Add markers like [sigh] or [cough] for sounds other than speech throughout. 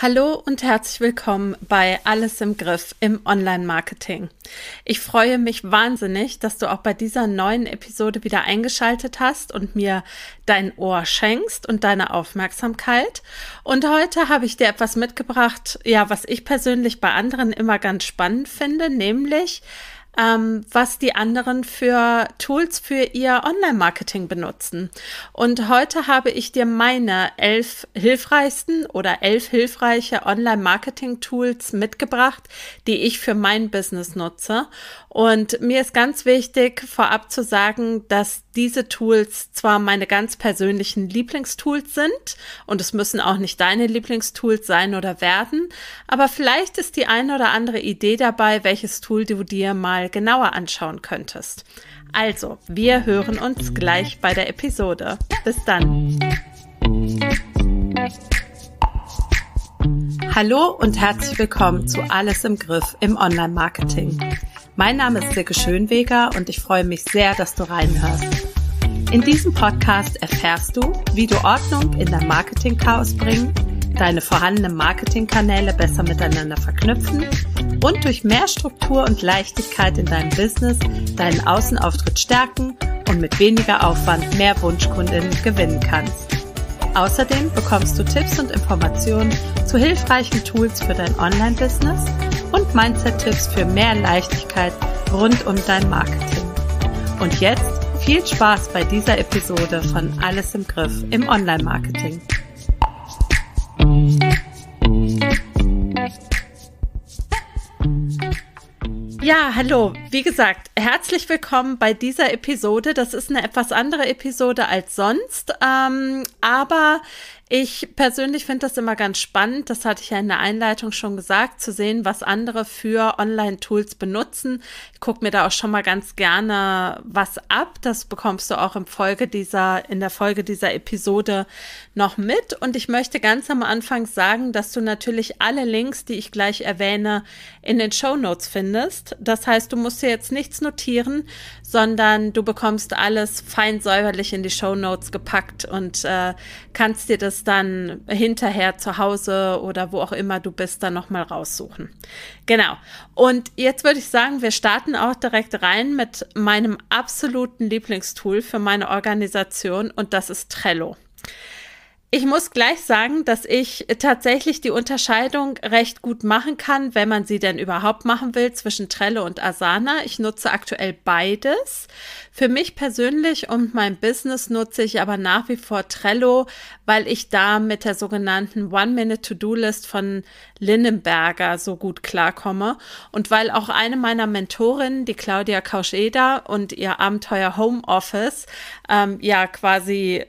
Hallo und herzlich willkommen bei Alles im Griff im Online-Marketing. Ich freue mich wahnsinnig, dass du auch bei dieser neuen Episode wieder eingeschaltet hast und mir dein Ohr schenkst und deine Aufmerksamkeit. Und heute habe ich dir etwas mitgebracht, ja, was ich persönlich bei anderen immer ganz spannend finde, nämlich ähm, was die anderen für Tools für ihr Online-Marketing benutzen. Und heute habe ich dir meine elf hilfreichsten oder elf hilfreiche Online-Marketing-Tools mitgebracht, die ich für mein Business nutze. Und mir ist ganz wichtig, vorab zu sagen, dass diese Tools zwar meine ganz persönlichen Lieblingstools sind und es müssen auch nicht deine Lieblingstools sein oder werden, aber vielleicht ist die eine oder andere Idee dabei, welches Tool du dir mal genauer anschauen könntest. Also, wir hören uns gleich bei der Episode. Bis dann. Hallo und herzlich willkommen zu Alles im Griff im Online-Marketing. Mein Name ist Silke Schönweger und ich freue mich sehr, dass du reinhörst. In diesem Podcast erfährst du, wie du Ordnung in dein Marketing-Chaos bringen, deine vorhandenen Marketingkanäle besser miteinander verknüpfen und durch mehr Struktur und Leichtigkeit in deinem Business deinen Außenauftritt stärken und mit weniger Aufwand mehr Wunschkundinnen gewinnen kannst. Außerdem bekommst du Tipps und Informationen zu hilfreichen Tools für dein Online-Business – und Mindset-Tipps für mehr Leichtigkeit rund um dein Marketing. Und jetzt viel Spaß bei dieser Episode von Alles im Griff im Online-Marketing. Ja, hallo. Wie gesagt, herzlich willkommen bei dieser Episode. Das ist eine etwas andere Episode als sonst, ähm, aber ich persönlich finde das immer ganz spannend, das hatte ich ja in der Einleitung schon gesagt, zu sehen, was andere für Online-Tools benutzen. Ich gucke mir da auch schon mal ganz gerne was ab. Das bekommst du auch im Folge dieser, in der Folge dieser Episode noch mit. Und ich möchte ganz am Anfang sagen, dass du natürlich alle Links, die ich gleich erwähne, in den Show Notes findest. Das heißt, du musst dir jetzt nichts notieren, sondern du bekommst alles fein säuberlich in die Show Notes gepackt und äh, kannst dir das uns dann hinterher zu Hause oder wo auch immer du bist, dann nochmal raussuchen. Genau. Und jetzt würde ich sagen, wir starten auch direkt rein mit meinem absoluten Lieblingstool für meine Organisation und das ist Trello. Ich muss gleich sagen, dass ich tatsächlich die Unterscheidung recht gut machen kann, wenn man sie denn überhaupt machen will, zwischen Trello und Asana. Ich nutze aktuell beides. Für mich persönlich und mein Business nutze ich aber nach wie vor Trello, weil ich da mit der sogenannten One-Minute-To-Do-List von Lindenberger so gut klarkomme und weil auch eine meiner Mentorinnen, die Claudia Kauscheda und ihr Abenteuer Homeoffice, ähm, ja quasi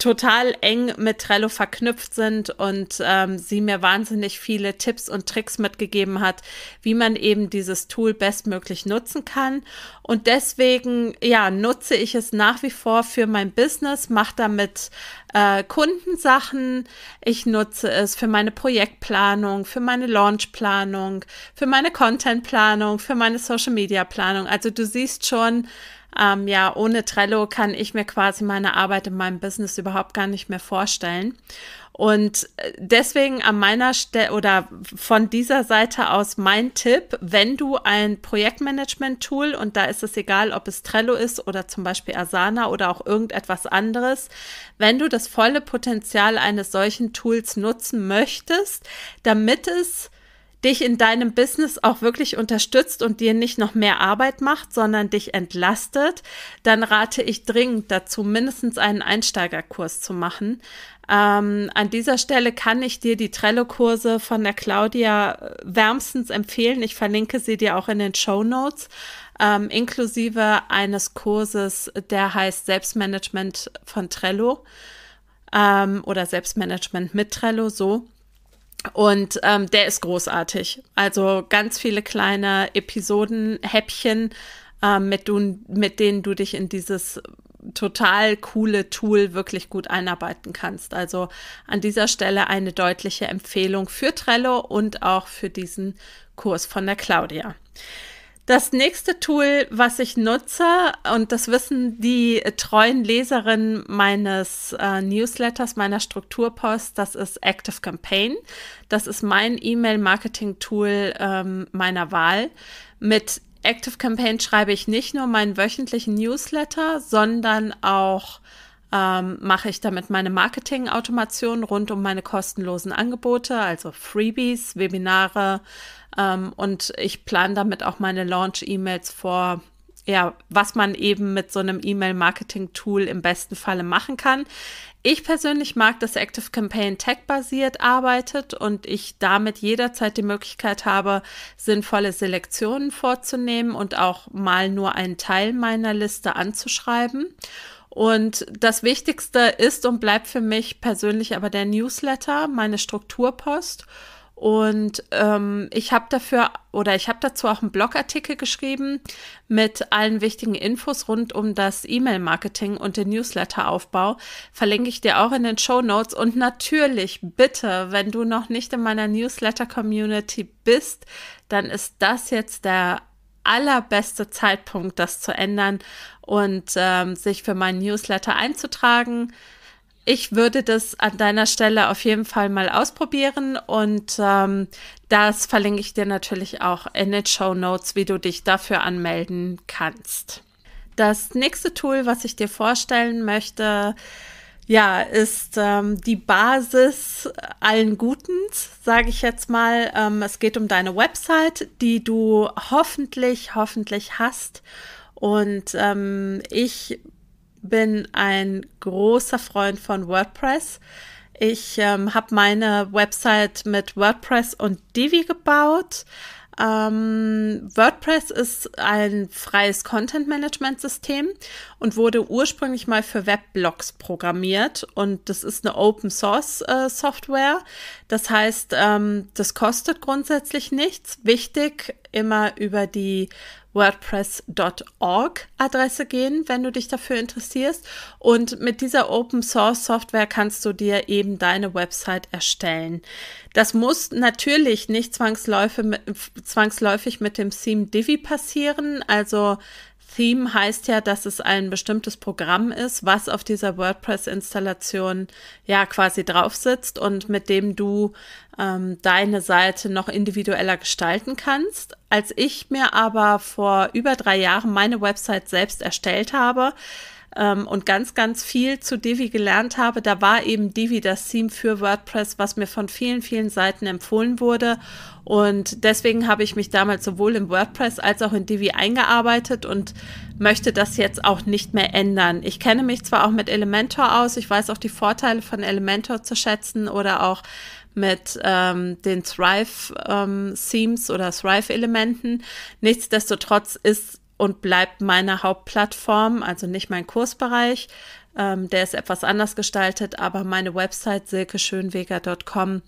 total eng mit Trello verknüpft sind und ähm, sie mir wahnsinnig viele Tipps und Tricks mitgegeben hat, wie man eben dieses Tool bestmöglich nutzen kann. Und deswegen, ja, ja, nutze ich es nach wie vor für mein Business, mache damit äh, Kundensachen. Ich nutze es für meine Projektplanung, für meine Launchplanung, für meine Contentplanung, für meine Social Media Planung. Also du siehst schon, ähm, ja, ohne Trello kann ich mir quasi meine Arbeit in meinem Business überhaupt gar nicht mehr vorstellen. Und äh, deswegen an meiner Stelle oder von dieser Seite aus mein Tipp, wenn du ein Projektmanagement-Tool und da ist es egal, ob es Trello ist oder zum Beispiel Asana oder auch irgendetwas anderes, wenn du das volle Potenzial eines solchen Tools nutzen möchtest, damit es dich in deinem Business auch wirklich unterstützt und dir nicht noch mehr Arbeit macht, sondern dich entlastet, dann rate ich dringend dazu, mindestens einen Einsteigerkurs zu machen. Ähm, an dieser Stelle kann ich dir die Trello-Kurse von der Claudia äh, wärmstens empfehlen. Ich verlinke sie dir auch in den Show Notes, ähm, inklusive eines Kurses, der heißt Selbstmanagement von Trello ähm, oder Selbstmanagement mit Trello, so. Und ähm, der ist großartig. Also ganz viele kleine Episoden, Häppchen, ähm, mit, du, mit denen du dich in dieses total coole Tool wirklich gut einarbeiten kannst. Also an dieser Stelle eine deutliche Empfehlung für Trello und auch für diesen Kurs von der Claudia. Das nächste Tool, was ich nutze, und das wissen die treuen Leserinnen meines äh, Newsletters, meiner Strukturpost, das ist Active Campaign. Das ist mein E-Mail-Marketing-Tool ähm, meiner Wahl. Mit Active Campaign schreibe ich nicht nur meinen wöchentlichen Newsletter, sondern auch ähm, mache ich damit meine Marketing-Automation rund um meine kostenlosen Angebote, also Freebies, Webinare, ähm, und ich plane damit auch meine Launch-E-Mails vor, ja, was man eben mit so einem E-Mail-Marketing-Tool im besten Falle machen kann. Ich persönlich mag, dass Active Campaign tech basiert arbeitet und ich damit jederzeit die Möglichkeit habe, sinnvolle Selektionen vorzunehmen und auch mal nur einen Teil meiner Liste anzuschreiben. Und das Wichtigste ist und bleibt für mich persönlich aber der Newsletter, meine Strukturpost. Und ähm, ich habe dafür oder ich habe dazu auch einen Blogartikel geschrieben mit allen wichtigen Infos rund um das E-Mail-Marketing und den Newsletter-Aufbau. Verlinke ich dir auch in den Show Notes. Und natürlich, bitte, wenn du noch nicht in meiner Newsletter-Community bist, dann ist das jetzt der allerbeste Zeitpunkt, das zu ändern und ähm, sich für meinen Newsletter einzutragen ich würde das an deiner Stelle auf jeden Fall mal ausprobieren und ähm, das verlinke ich dir natürlich auch in den Show Notes, wie du dich dafür anmelden kannst. Das nächste Tool, was ich dir vorstellen möchte, ja, ist ähm, die Basis allen Gutens, sage ich jetzt mal. Ähm, es geht um deine Website, die du hoffentlich, hoffentlich hast. Und ähm, ich bin ein großer Freund von WordPress. Ich ähm, habe meine Website mit WordPress und Divi gebaut. Ähm, WordPress ist ein freies Content-Management-System und wurde ursprünglich mal für Webblogs programmiert und das ist eine Open-Source-Software. Äh, das heißt, ähm, das kostet grundsätzlich nichts. Wichtig immer über die WordPress.org Adresse gehen, wenn du dich dafür interessierst. Und mit dieser Open Source Software kannst du dir eben deine Website erstellen. Das muss natürlich nicht zwangsläufig mit, zwangsläufig mit dem Theme Divi passieren. Also Theme heißt ja, dass es ein bestimmtes Programm ist, was auf dieser WordPress-Installation ja quasi drauf sitzt und mit dem du ähm, deine Seite noch individueller gestalten kannst. Als ich mir aber vor über drei Jahren meine Website selbst erstellt habe, ähm, und ganz, ganz viel zu Divi gelernt habe. Da war eben Divi das Theme für WordPress, was mir von vielen, vielen Seiten empfohlen wurde. Und deswegen habe ich mich damals sowohl im WordPress als auch in Divi eingearbeitet und möchte das jetzt auch nicht mehr ändern. Ich kenne mich zwar auch mit Elementor aus, ich weiß auch die Vorteile von Elementor zu schätzen oder auch mit ähm, den Thrive-Themes ähm, oder Thrive-Elementen. Nichtsdestotrotz ist und bleibt meine Hauptplattform, also nicht mein Kursbereich. Ähm, der ist etwas anders gestaltet, aber meine Website silkeschönweger.com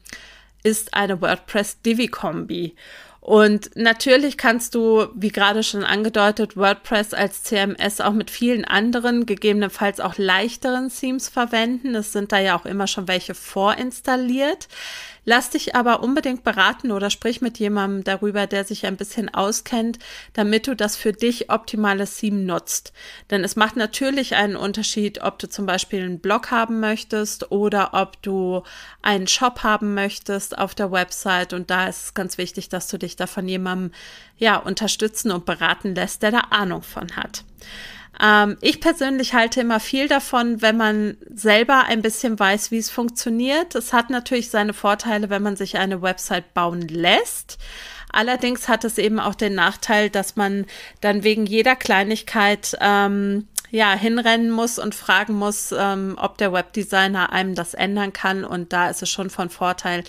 ist eine WordPress-Divi-Kombi. Und natürlich kannst du, wie gerade schon angedeutet, WordPress als CMS auch mit vielen anderen, gegebenenfalls auch leichteren Themes verwenden. Es sind da ja auch immer schon welche vorinstalliert. Lass dich aber unbedingt beraten oder sprich mit jemandem darüber, der sich ein bisschen auskennt, damit du das für dich optimale Theme nutzt. Denn es macht natürlich einen Unterschied, ob du zum Beispiel einen Blog haben möchtest oder ob du einen Shop haben möchtest auf der Website. Und da ist es ganz wichtig, dass du dich da von jemandem ja, unterstützen und beraten lässt, der da Ahnung von hat. Ähm, ich persönlich halte immer viel davon, wenn man selber ein bisschen weiß, wie es funktioniert. Es hat natürlich seine Vorteile, wenn man sich eine Website bauen lässt. Allerdings hat es eben auch den Nachteil, dass man dann wegen jeder Kleinigkeit ähm, ja, hinrennen muss und fragen muss, ähm, ob der Webdesigner einem das ändern kann. Und da ist es schon von Vorteil,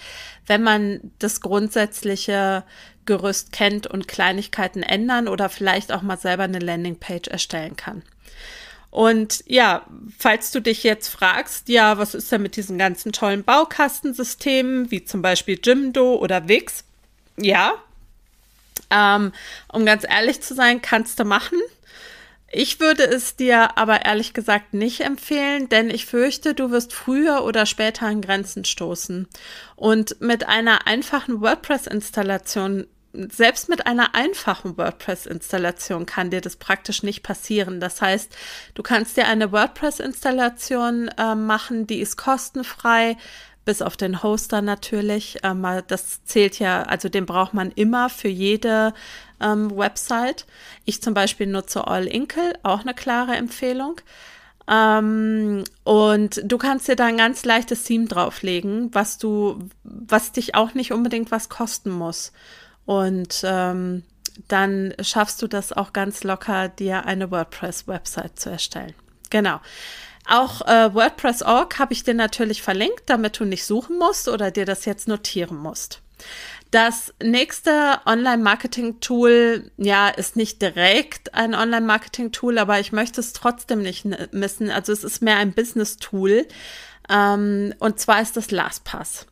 wenn man das grundsätzliche Gerüst kennt und Kleinigkeiten ändern oder vielleicht auch mal selber eine Landingpage erstellen kann. Und ja, falls du dich jetzt fragst, ja, was ist denn mit diesen ganzen tollen Baukastensystemen, wie zum Beispiel Jimdo oder Wix? Ja, ähm, um ganz ehrlich zu sein, kannst du machen ich würde es dir aber ehrlich gesagt nicht empfehlen, denn ich fürchte, du wirst früher oder später an Grenzen stoßen. Und mit einer einfachen WordPress-Installation selbst mit einer einfachen WordPress-Installation kann dir das praktisch nicht passieren. Das heißt, du kannst dir eine WordPress-Installation äh, machen, die ist kostenfrei, bis auf den Hoster natürlich. Ähm, das zählt ja, also den braucht man immer für jede ähm, Website. Ich zum Beispiel nutze All Inkle, auch eine klare Empfehlung. Ähm, und du kannst dir da ein ganz leichtes Theme drauflegen, was du, was dich auch nicht unbedingt was kosten muss. Und ähm, dann schaffst du das auch ganz locker, dir eine WordPress-Website zu erstellen. Genau. Auch äh, WordPress.org habe ich dir natürlich verlinkt, damit du nicht suchen musst oder dir das jetzt notieren musst. Das nächste Online-Marketing-Tool, ja, ist nicht direkt ein Online-Marketing-Tool, aber ich möchte es trotzdem nicht missen. Also es ist mehr ein Business-Tool. Ähm, und zwar ist das LastPass.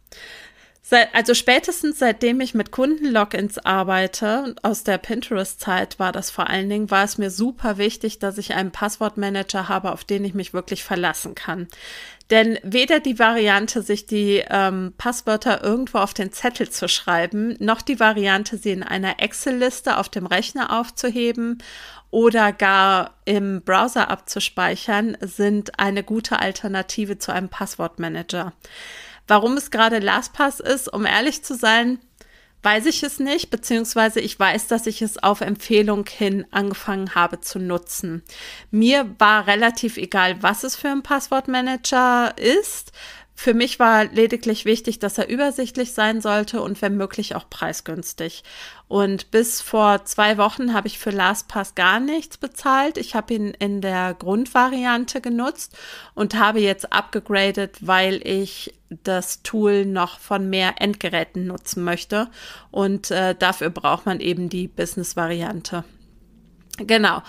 Seit, also spätestens seitdem ich mit Kundenlogins arbeite, aus der Pinterest-Zeit war das vor allen Dingen, war es mir super wichtig, dass ich einen Passwortmanager habe, auf den ich mich wirklich verlassen kann. Denn weder die Variante, sich die ähm, Passwörter irgendwo auf den Zettel zu schreiben, noch die Variante, sie in einer Excel-Liste auf dem Rechner aufzuheben oder gar im Browser abzuspeichern, sind eine gute Alternative zu einem Passwortmanager. Warum es gerade LastPass ist, um ehrlich zu sein, weiß ich es nicht, beziehungsweise ich weiß, dass ich es auf Empfehlung hin angefangen habe zu nutzen. Mir war relativ egal, was es für ein Passwortmanager ist. Für mich war lediglich wichtig, dass er übersichtlich sein sollte und wenn möglich auch preisgünstig. Und bis vor zwei Wochen habe ich für LastPass gar nichts bezahlt. Ich habe ihn in der Grundvariante genutzt und habe jetzt abgegradet, weil ich das Tool noch von mehr Endgeräten nutzen möchte. Und äh, dafür braucht man eben die Business-Variante. Genau.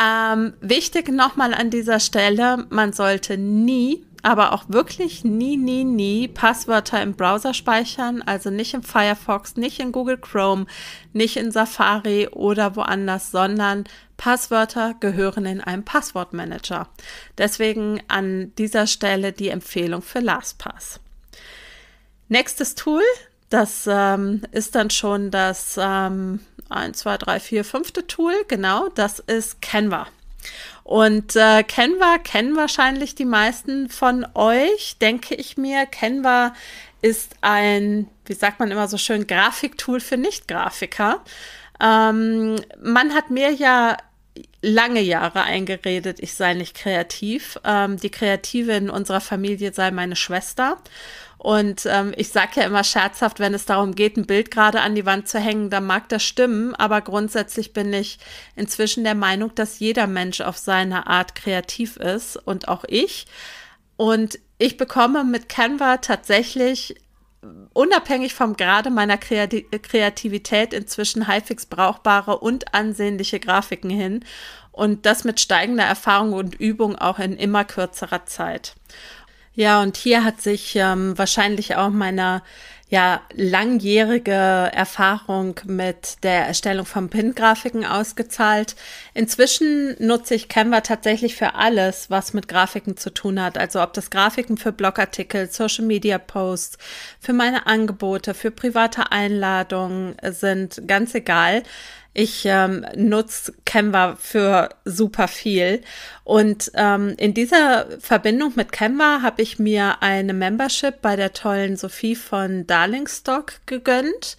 Ähm, wichtig nochmal an dieser Stelle, man sollte nie, aber auch wirklich nie, nie, nie Passwörter im Browser speichern, also nicht im Firefox, nicht in Google Chrome, nicht in Safari oder woanders, sondern Passwörter gehören in einem Passwortmanager. Deswegen an dieser Stelle die Empfehlung für LastPass. Nächstes Tool, das ähm, ist dann schon das ähm, 1, 2, 3, 4, 5. Tool, genau, das ist Canva. Und äh, Canva kennen wahrscheinlich die meisten von euch, denke ich mir. Canva ist ein, wie sagt man immer so schön, Grafiktool für Nicht-Grafiker. Ähm, man hat mir ja lange Jahre eingeredet, ich sei nicht kreativ. Ähm, die Kreative in unserer Familie sei meine Schwester. Und ähm, ich sage ja immer scherzhaft, wenn es darum geht, ein Bild gerade an die Wand zu hängen, dann mag das stimmen, aber grundsätzlich bin ich inzwischen der Meinung, dass jeder Mensch auf seine Art kreativ ist und auch ich. Und ich bekomme mit Canva tatsächlich unabhängig vom Grade meiner Kreativität inzwischen halbwegs brauchbare und ansehnliche Grafiken hin und das mit steigender Erfahrung und Übung auch in immer kürzerer Zeit. Ja, und hier hat sich ähm, wahrscheinlich auch meiner ja langjährige Erfahrung mit der Erstellung von PIN-Grafiken ausgezahlt. Inzwischen nutze ich Canva tatsächlich für alles, was mit Grafiken zu tun hat. Also ob das Grafiken für Blogartikel, Social Media Posts, für meine Angebote, für private Einladungen sind, ganz egal. Ich ähm, nutze Canva für super viel. Und ähm, in dieser Verbindung mit Canva habe ich mir eine Membership bei der tollen Sophie von Darlingstock gegönnt.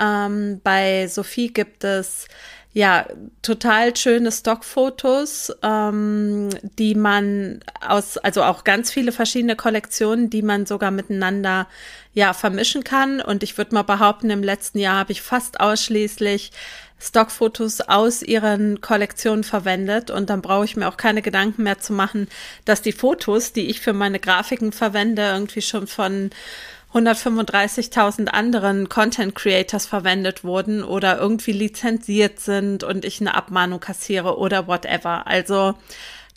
Ähm, bei Sophie gibt es ja, total schöne Stockfotos, ähm, die man aus, also auch ganz viele verschiedene Kollektionen, die man sogar miteinander ja vermischen kann. Und ich würde mal behaupten, im letzten Jahr habe ich fast ausschließlich Stockfotos aus ihren Kollektionen verwendet und dann brauche ich mir auch keine Gedanken mehr zu machen, dass die Fotos, die ich für meine Grafiken verwende, irgendwie schon von 135.000 anderen Content Creators verwendet wurden oder irgendwie lizenziert sind und ich eine Abmahnung kassiere oder whatever. Also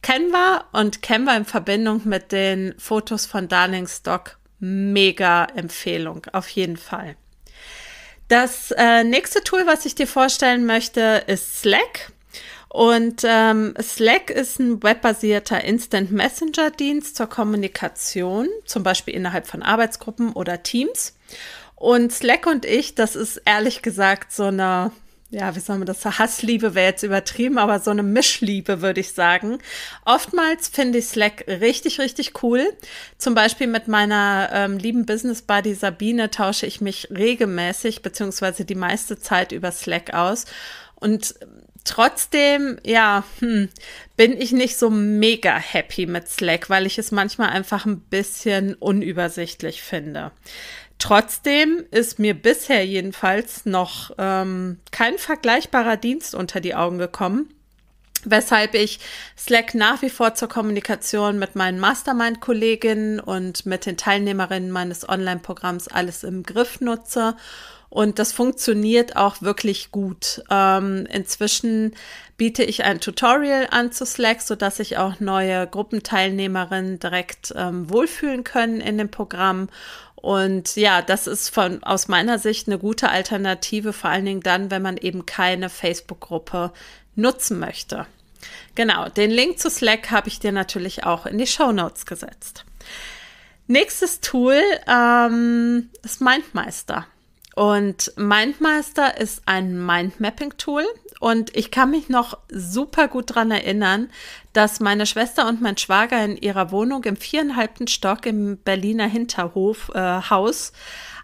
Canva und Canva in Verbindung mit den Fotos von Darling Stock mega Empfehlung auf jeden Fall. Das äh, nächste Tool, was ich dir vorstellen möchte, ist Slack. Und ähm, Slack ist ein webbasierter Instant Messenger-Dienst zur Kommunikation, zum Beispiel innerhalb von Arbeitsgruppen oder Teams. Und Slack und ich, das ist ehrlich gesagt so eine ja, wie soll man das sagen? Hassliebe wäre jetzt übertrieben, aber so eine Mischliebe würde ich sagen. Oftmals finde ich Slack richtig, richtig cool. Zum Beispiel mit meiner ähm, lieben Business Buddy Sabine tausche ich mich regelmäßig, beziehungsweise die meiste Zeit über Slack aus. Und trotzdem, ja, hm, bin ich nicht so mega happy mit Slack, weil ich es manchmal einfach ein bisschen unübersichtlich finde. Trotzdem ist mir bisher jedenfalls noch ähm, kein vergleichbarer Dienst unter die Augen gekommen, weshalb ich Slack nach wie vor zur Kommunikation mit meinen Mastermind-Kolleginnen und mit den Teilnehmerinnen meines Online-Programms alles im Griff nutze und das funktioniert auch wirklich gut. Ähm, inzwischen biete ich ein Tutorial an zu Slack, sodass sich auch neue Gruppenteilnehmerinnen direkt ähm, wohlfühlen können in dem Programm. Und ja, das ist von, aus meiner Sicht eine gute Alternative, vor allen Dingen dann, wenn man eben keine Facebook-Gruppe nutzen möchte. Genau, den Link zu Slack habe ich dir natürlich auch in die Show Notes gesetzt. Nächstes Tool ähm, ist MindMeister. Und Mindmeister ist ein Mindmapping-Tool. Und ich kann mich noch super gut daran erinnern, dass meine Schwester und mein Schwager in ihrer Wohnung im viereinhalbten Stock im Berliner Hinterhof äh, Haus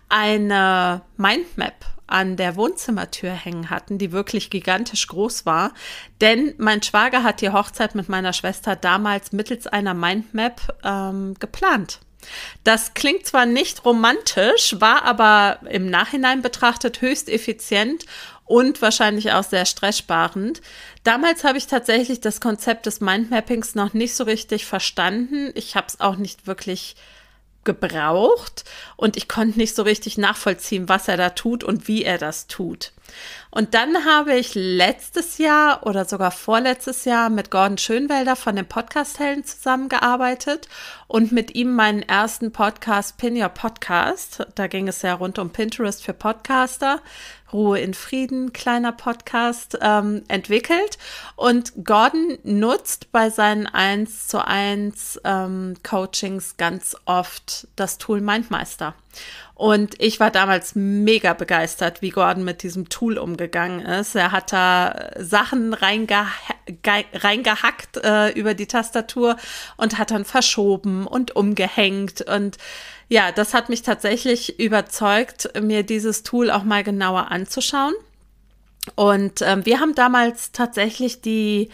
eine Mindmap an der Wohnzimmertür hängen hatten, die wirklich gigantisch groß war. Denn mein Schwager hat die Hochzeit mit meiner Schwester damals mittels einer Mindmap ähm, geplant. Das klingt zwar nicht romantisch, war aber im Nachhinein betrachtet höchst effizient und wahrscheinlich auch sehr stresssparend. Damals habe ich tatsächlich das Konzept des Mindmappings noch nicht so richtig verstanden. Ich habe es auch nicht wirklich gebraucht und ich konnte nicht so richtig nachvollziehen, was er da tut und wie er das tut. Und dann habe ich letztes Jahr oder sogar vorletztes Jahr mit Gordon Schönwelder von den Podcast Helden zusammengearbeitet und mit ihm meinen ersten Podcast Pin Your Podcast. Da ging es ja rund um Pinterest für Podcaster. Ruhe in Frieden, kleiner Podcast, ähm, entwickelt. Und Gordon nutzt bei seinen 1 zu 1 ähm, Coachings ganz oft das Tool Mindmeister. Und ich war damals mega begeistert, wie Gordon mit diesem Tool umgegangen ist. Er hat da Sachen reingehackt reingehackt äh, über die Tastatur und hat dann verschoben und umgehängt. Und ja, das hat mich tatsächlich überzeugt, mir dieses Tool auch mal genauer anzuschauen. Und ähm, wir haben damals tatsächlich die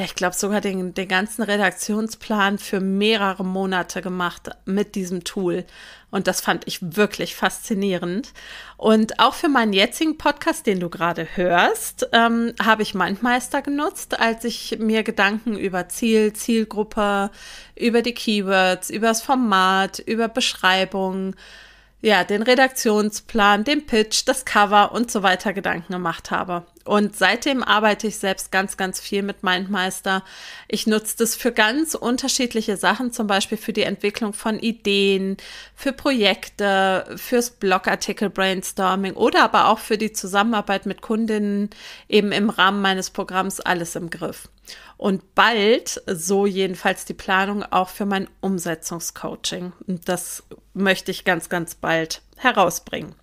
ja, ich glaube, sogar den, den ganzen Redaktionsplan für mehrere Monate gemacht mit diesem Tool. Und das fand ich wirklich faszinierend. Und auch für meinen jetzigen Podcast, den du gerade hörst, ähm, habe ich Mindmeister genutzt, als ich mir Gedanken über Ziel, Zielgruppe, über die Keywords, über das Format, über Beschreibung, ja, den Redaktionsplan, den Pitch, das Cover und so weiter Gedanken gemacht habe. Und seitdem arbeite ich selbst ganz, ganz viel mit Mindmeister. Ich nutze das für ganz unterschiedliche Sachen, zum Beispiel für die Entwicklung von Ideen, für Projekte, fürs Blogartikel Brainstorming oder aber auch für die Zusammenarbeit mit Kundinnen eben im Rahmen meines Programms Alles im Griff. Und bald, so jedenfalls die Planung, auch für mein Umsetzungscoaching. Und das möchte ich ganz, ganz bald herausbringen.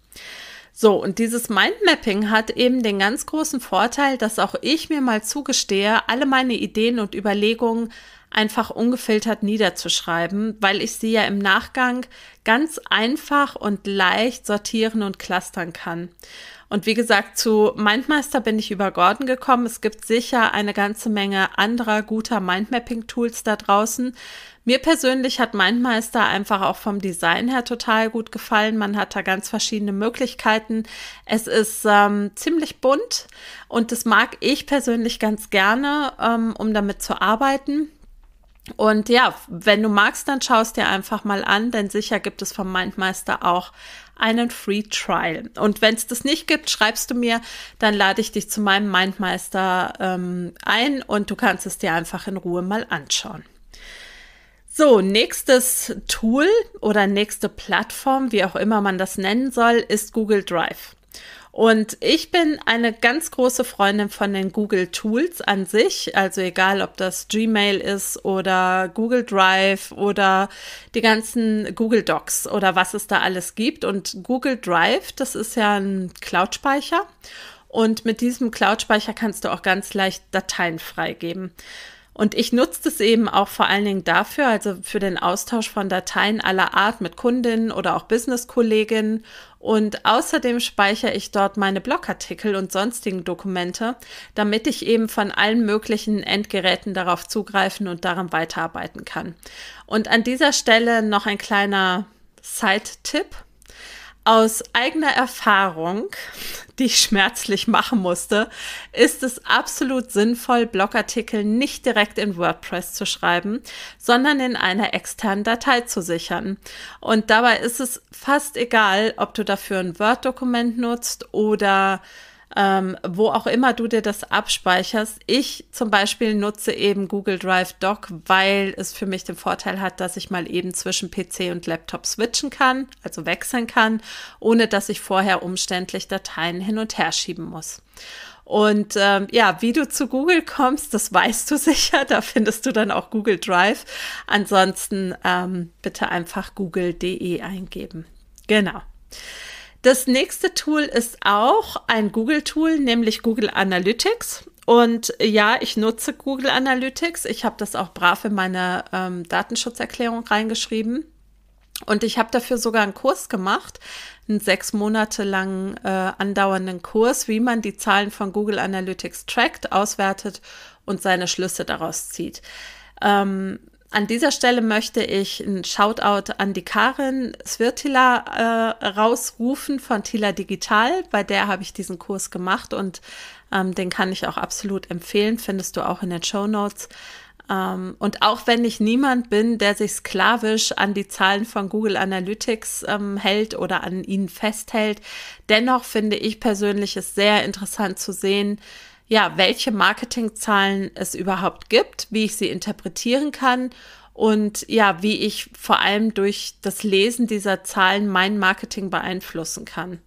So, und dieses Mindmapping hat eben den ganz großen Vorteil, dass auch ich mir mal zugestehe, alle meine Ideen und Überlegungen einfach ungefiltert niederzuschreiben, weil ich sie ja im Nachgang ganz einfach und leicht sortieren und clustern kann. Und wie gesagt, zu Mindmeister bin ich über Gordon gekommen. Es gibt sicher eine ganze Menge anderer guter Mindmapping-Tools da draußen. Mir persönlich hat Mindmeister einfach auch vom Design her total gut gefallen. Man hat da ganz verschiedene Möglichkeiten. Es ist ähm, ziemlich bunt und das mag ich persönlich ganz gerne, ähm, um damit zu arbeiten. Und ja, wenn du magst, dann schaust dir einfach mal an, denn sicher gibt es vom Mindmeister auch einen Free Trial. Und wenn es das nicht gibt, schreibst du mir, dann lade ich dich zu meinem Mindmeister ähm, ein und du kannst es dir einfach in Ruhe mal anschauen. So, nächstes Tool oder nächste Plattform, wie auch immer man das nennen soll, ist Google Drive. Und ich bin eine ganz große Freundin von den Google Tools an sich. Also egal, ob das Gmail ist oder Google Drive oder die ganzen Google Docs oder was es da alles gibt. Und Google Drive, das ist ja ein Cloud-Speicher. Und mit diesem Cloud-Speicher kannst du auch ganz leicht Dateien freigeben. Und ich nutze es eben auch vor allen Dingen dafür, also für den Austausch von Dateien aller Art mit Kundinnen oder auch Business-Kolleginnen. Und außerdem speichere ich dort meine Blogartikel und sonstigen Dokumente, damit ich eben von allen möglichen Endgeräten darauf zugreifen und daran weiterarbeiten kann. Und an dieser Stelle noch ein kleiner Side-Tipp. Aus eigener Erfahrung, die ich schmerzlich machen musste, ist es absolut sinnvoll, Blogartikel nicht direkt in WordPress zu schreiben, sondern in einer externen Datei zu sichern. Und dabei ist es fast egal, ob du dafür ein Word-Dokument nutzt oder ähm, wo auch immer du dir das abspeicherst. Ich zum Beispiel nutze eben Google Drive Doc, weil es für mich den Vorteil hat, dass ich mal eben zwischen PC und Laptop switchen kann, also wechseln kann, ohne dass ich vorher umständlich Dateien hin und her schieben muss. Und ähm, ja, wie du zu Google kommst, das weißt du [laughs] sicher. Da findest du dann auch Google Drive. Ansonsten ähm, bitte einfach google.de eingeben. Genau. Das nächste Tool ist auch ein Google-Tool, nämlich Google Analytics. Und ja, ich nutze Google Analytics. Ich habe das auch brav in meine ähm, Datenschutzerklärung reingeschrieben. Und ich habe dafür sogar einen Kurs gemacht, einen sechs Monate lang äh, andauernden Kurs, wie man die Zahlen von Google Analytics trackt, auswertet und seine Schlüsse daraus zieht. Ähm, an dieser Stelle möchte ich einen Shoutout an die Karin Svirtila äh, rausrufen von Tila Digital. Bei der habe ich diesen Kurs gemacht und ähm, den kann ich auch absolut empfehlen. Findest du auch in den Show Notes. Ähm, und auch wenn ich niemand bin, der sich sklavisch an die Zahlen von Google Analytics ähm, hält oder an ihnen festhält, dennoch finde ich persönlich es sehr interessant zu sehen, ja, welche Marketingzahlen es überhaupt gibt, wie ich sie interpretieren kann und ja, wie ich vor allem durch das Lesen dieser Zahlen mein Marketing beeinflussen kann.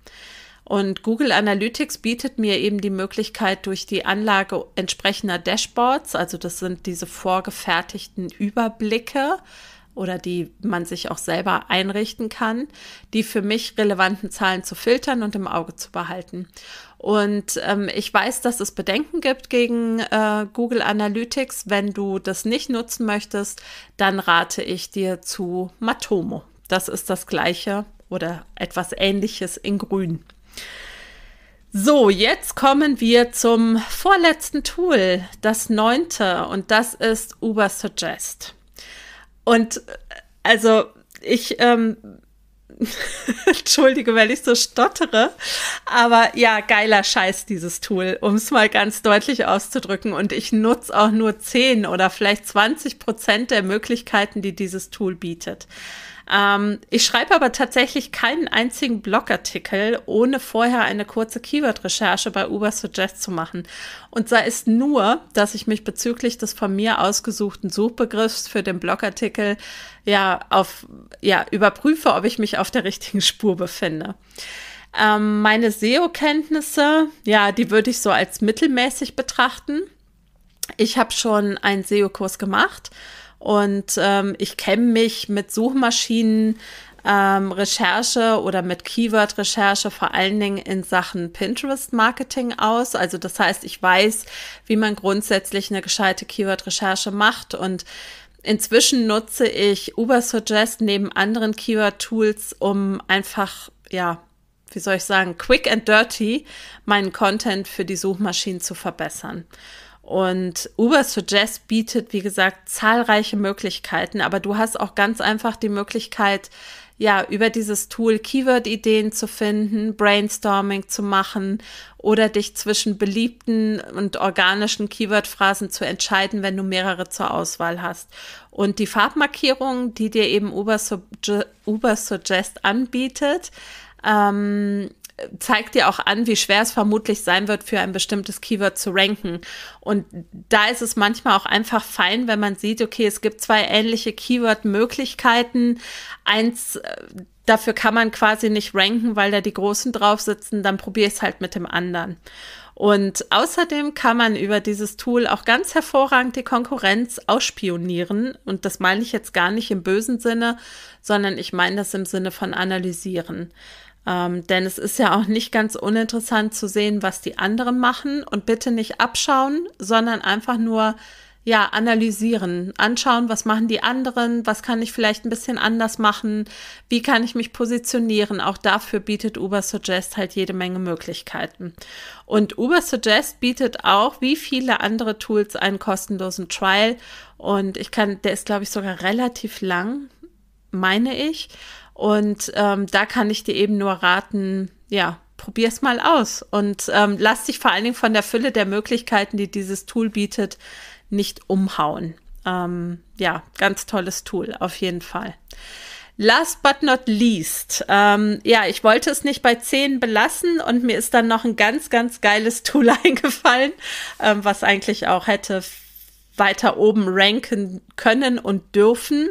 Und Google Analytics bietet mir eben die Möglichkeit, durch die Anlage entsprechender Dashboards, also das sind diese vorgefertigten Überblicke oder die man sich auch selber einrichten kann, die für mich relevanten Zahlen zu filtern und im Auge zu behalten. Und ähm, ich weiß, dass es Bedenken gibt gegen äh, Google Analytics. Wenn du das nicht nutzen möchtest, dann rate ich dir zu Matomo. Das ist das gleiche oder etwas ähnliches in Grün. So, jetzt kommen wir zum vorletzten Tool, das neunte, und das ist Ubersuggest. Suggest. Und äh, also ich ähm, [laughs] Entschuldige, wenn ich so stottere. Aber ja, geiler Scheiß dieses Tool, um es mal ganz deutlich auszudrücken. Und ich nutze auch nur 10 oder vielleicht 20 Prozent der Möglichkeiten, die dieses Tool bietet. Ähm, ich schreibe aber tatsächlich keinen einzigen Blogartikel, ohne vorher eine kurze Keyword-Recherche bei Uber Suggest zu machen. Und sei es nur, dass ich mich bezüglich des von mir ausgesuchten Suchbegriffs für den Blogartikel ja auf ja überprüfe, ob ich mich auf der richtigen Spur befinde. Ähm, meine SEO-Kenntnisse, ja, die würde ich so als mittelmäßig betrachten. Ich habe schon einen SEO-Kurs gemacht und ähm, ich kenne mich mit Suchmaschinen. Ähm, Recherche oder mit Keyword-Recherche vor allen Dingen in Sachen Pinterest-Marketing aus. Also das heißt, ich weiß, wie man grundsätzlich eine gescheite Keyword-Recherche macht und inzwischen nutze ich Ubersuggest neben anderen Keyword-Tools, um einfach, ja, wie soll ich sagen, quick and dirty meinen Content für die Suchmaschinen zu verbessern. Und Ubersuggest bietet, wie gesagt, zahlreiche Möglichkeiten, aber du hast auch ganz einfach die Möglichkeit, ja, über dieses Tool Keyword-Ideen zu finden, Brainstorming zu machen oder dich zwischen beliebten und organischen Keyword-Phrasen zu entscheiden, wenn du mehrere zur Auswahl hast. Und die Farbmarkierungen, die dir eben Ubersuggest anbietet, ähm, zeigt dir auch an, wie schwer es vermutlich sein wird, für ein bestimmtes Keyword zu ranken. Und da ist es manchmal auch einfach fein, wenn man sieht, okay, es gibt zwei ähnliche Keyword-Möglichkeiten. Eins, äh, dafür kann man quasi nicht ranken, weil da die Großen drauf sitzen, dann probier es halt mit dem anderen. Und außerdem kann man über dieses Tool auch ganz hervorragend die Konkurrenz ausspionieren. Und das meine ich jetzt gar nicht im bösen Sinne, sondern ich meine das im Sinne von analysieren. Ähm, denn es ist ja auch nicht ganz uninteressant zu sehen, was die anderen machen und bitte nicht abschauen, sondern einfach nur ja, analysieren, anschauen, was machen die anderen, was kann ich vielleicht ein bisschen anders machen, wie kann ich mich positionieren. Auch dafür bietet Uber Suggest halt jede Menge Möglichkeiten. Und Uber Suggest bietet auch, wie viele andere Tools, einen kostenlosen Trial. Und ich kann, der ist, glaube ich, sogar relativ lang, meine ich. Und ähm, da kann ich dir eben nur raten, ja, probier's mal aus und ähm, lass dich vor allen Dingen von der Fülle der Möglichkeiten, die dieses Tool bietet, nicht umhauen. Ähm, ja, ganz tolles Tool, auf jeden Fall. Last but not least, ähm, ja, ich wollte es nicht bei 10 belassen und mir ist dann noch ein ganz, ganz geiles [laughs] Tool eingefallen, ähm, was eigentlich auch hätte weiter oben ranken können und dürfen.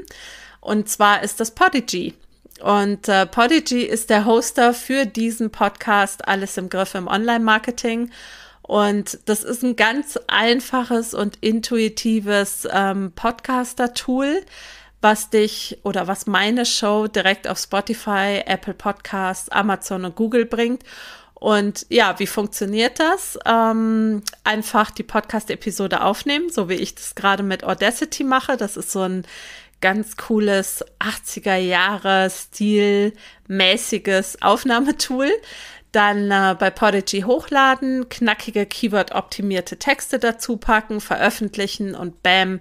Und zwar ist das Podigy. Und äh, Podigy ist der Hoster für diesen Podcast Alles im Griff im Online-Marketing. Und das ist ein ganz einfaches und intuitives ähm, Podcaster-Tool, was dich oder was meine Show direkt auf Spotify, Apple Podcasts, Amazon und Google bringt. Und ja, wie funktioniert das? Ähm, einfach die Podcast-Episode aufnehmen, so wie ich das gerade mit Audacity mache. Das ist so ein ganz cooles 80er Jahre stilmäßiges Aufnahmetool. Dann äh, bei Podigy hochladen, knackige Keyword-optimierte Texte dazu packen, veröffentlichen und bam,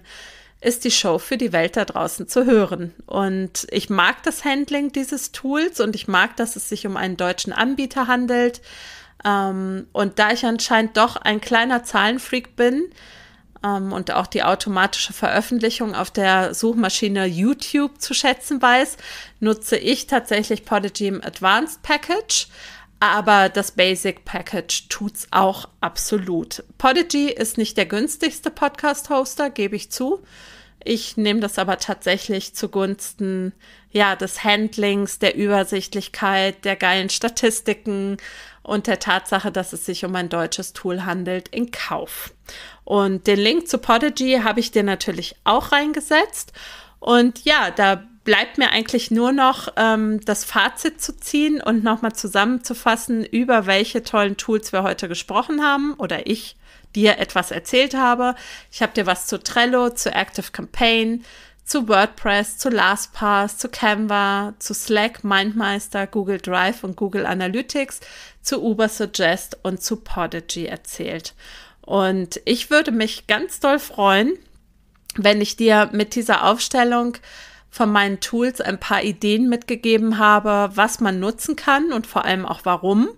ist die Show für die Welt da draußen zu hören. Und ich mag das Handling dieses Tools und ich mag, dass es sich um einen deutschen Anbieter handelt. Ähm, und da ich anscheinend doch ein kleiner Zahlenfreak bin, ähm, und auch die automatische Veröffentlichung auf der Suchmaschine YouTube zu schätzen weiß, nutze ich tatsächlich Podigy im Advanced Package. Aber das Basic Package tut es auch absolut. Podigy ist nicht der günstigste Podcast-Hoster, gebe ich zu. Ich nehme das aber tatsächlich zugunsten ja des Handlings, der Übersichtlichkeit, der geilen Statistiken und der Tatsache, dass es sich um ein deutsches Tool handelt, in Kauf. Und den Link zu Podigy habe ich dir natürlich auch reingesetzt. Und ja, da bleibt mir eigentlich nur noch ähm, das Fazit zu ziehen und nochmal zusammenzufassen, über welche tollen Tools wir heute gesprochen haben oder ich dir etwas erzählt habe. Ich habe dir was zu Trello, zu Active Campaign, zu WordPress, zu LastPass, zu Canva, zu Slack, MindMeister, Google Drive und Google Analytics, zu Ubersuggest und zu Podigy erzählt. Und ich würde mich ganz doll freuen, wenn ich dir mit dieser Aufstellung von meinen Tools ein paar Ideen mitgegeben habe, was man nutzen kann und vor allem auch warum.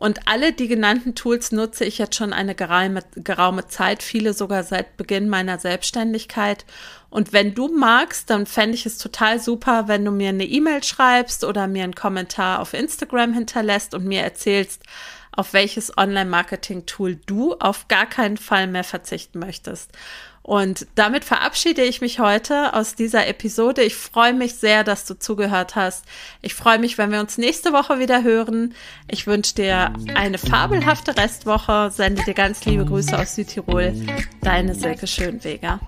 Und alle die genannten Tools nutze ich jetzt schon eine geraume, geraume Zeit, viele sogar seit Beginn meiner Selbstständigkeit. Und wenn du magst, dann fände ich es total super, wenn du mir eine E-Mail schreibst oder mir einen Kommentar auf Instagram hinterlässt und mir erzählst, auf welches Online-Marketing-Tool du auf gar keinen Fall mehr verzichten möchtest. Und damit verabschiede ich mich heute aus dieser Episode. Ich freue mich sehr, dass du zugehört hast. Ich freue mich, wenn wir uns nächste Woche wieder hören. Ich wünsche dir eine fabelhafte Restwoche. Sende dir ganz liebe Grüße aus Südtirol. Deine Silke Schönweger.